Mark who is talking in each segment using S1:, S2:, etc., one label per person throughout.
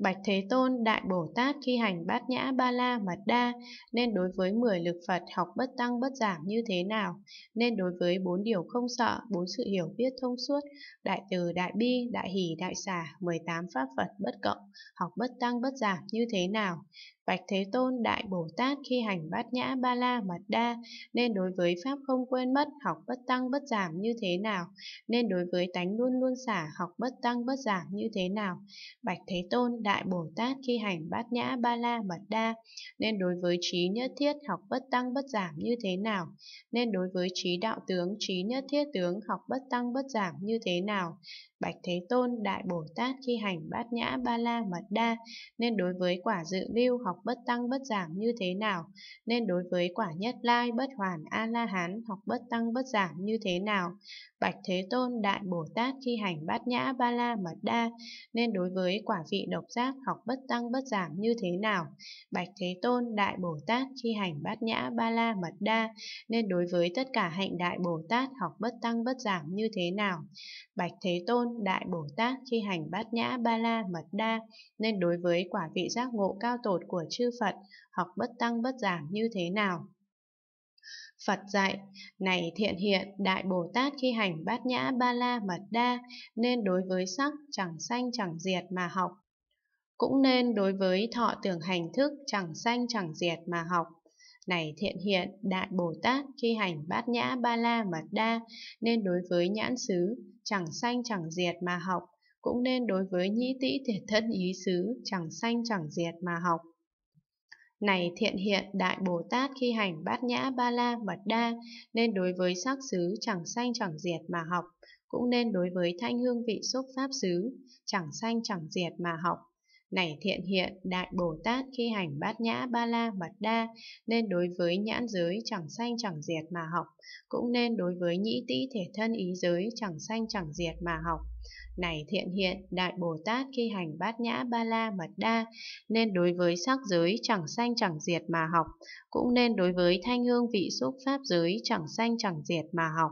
S1: Bạch Thế Tôn Đại Bồ Tát khi hành bát nhã ba la mật đa nên đối với 10 lực Phật học bất tăng bất giảm như thế nào, nên đối với bốn điều không sợ, bốn sự hiểu biết thông suốt, đại từ đại bi, đại hỷ đại xả, 18 pháp Phật bất cộng, học bất tăng bất giảm như thế nào, Bạch Thế Tôn Đại Bồ Tát khi hành bát nhã ba la mật đa, nên đối với Pháp không quên mất, học bất tăng bất giảm như thế nào, nên đối với tánh luôn luôn xả, học bất tăng bất giảm như thế nào. Bạch Thế Tôn Đại Bồ Tát khi hành bát nhã ba la mật đa, nên đối với trí nhất thiết, học bất tăng bất giảm như thế nào, nên đối với trí đạo tướng, trí nhất thiết tướng, học bất tăng bất giảm như thế nào. Bạch Thế Tôn Đại Bồ Tát khi hành bát nhã ba la mật đa, nên đối với quả dự lưu, học học bất tăng bất giảm như thế nào, nên đối với quả nhất lai bất hoàn A-la-hán học bất tăng bất giảm như thế nào. Bạch Thế Tôn Đại Bồ Tát khi hành bát nhã ba la mật đa, nên đối với quả vị độc giác học bất tăng bất giảm như thế nào. Bạch Thế Tôn Đại Bồ Tát khi hành bát nhã ba la mật đa, nên đối với tất cả hạnh Đại Bồ Tát học bất tăng bất giảm như thế nào. Bạch Thế Tôn Đại Bồ Tát khi hành bát nhã ba la mật đa, nên đối với quả vị giác ngộ cao tột của chư Phật học bất tăng bất giảm như thế nào. Phật dạy, này thiện hiện, Đại Bồ Tát khi hành bát nhã ba la mật đa, nên đối với sắc chẳng sanh chẳng diệt mà học. Cũng nên đối với thọ tưởng hành thức chẳng sanh chẳng diệt mà học. Này thiện hiện, Đại Bồ Tát khi hành bát nhã ba la mật đa, nên đối với nhãn xứ chẳng sanh chẳng diệt mà học. Cũng nên đối với nhĩ tĩ thiệt thân ý xứ chẳng sanh chẳng diệt mà học này thiện hiện Đại Bồ Tát khi hành bát nhã ba la mật đa, nên đối với sắc xứ chẳng sanh chẳng diệt mà học, cũng nên đối với thanh hương vị xúc pháp xứ chẳng sanh chẳng diệt mà học. Này thiện hiện, Đại Bồ Tát khi hành bát nhã ba la mật đa, nên đối với nhãn giới chẳng sanh chẳng diệt mà học, cũng nên đối với nhĩ tĩ thể thân ý giới chẳng sanh chẳng diệt mà học. Này thiện hiện, Đại Bồ Tát khi hành bát nhã ba la mật đa, nên đối với sắc giới chẳng sanh chẳng diệt mà học, cũng nên đối với thanh hương vị xúc pháp giới chẳng sanh chẳng diệt mà học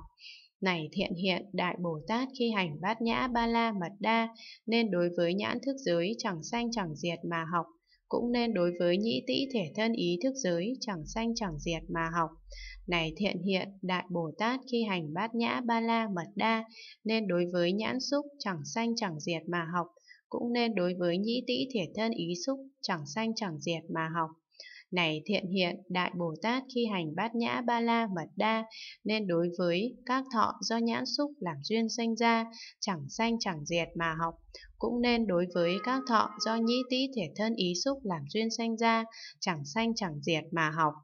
S1: này thiện hiện đại bồ tát khi hành bát nhã ba la mật đa nên đối với nhãn thức giới chẳng sanh chẳng diệt mà học cũng nên đối với nhĩ tĩ thể thân ý thức giới chẳng sanh chẳng diệt mà học này thiện hiện đại bồ tát khi hành bát nhã ba la mật đa nên đối với nhãn xúc chẳng sanh chẳng diệt mà học cũng nên đối với nhĩ tĩ thể thân ý xúc chẳng sanh chẳng diệt mà học này thiện hiện, Đại Bồ Tát khi hành bát nhã ba la mật đa, nên đối với các thọ do nhãn xúc làm duyên sanh ra, chẳng sanh chẳng diệt mà học, cũng nên đối với các thọ do nhĩ tý thể thân ý xúc làm duyên sanh ra, chẳng sanh chẳng diệt mà học.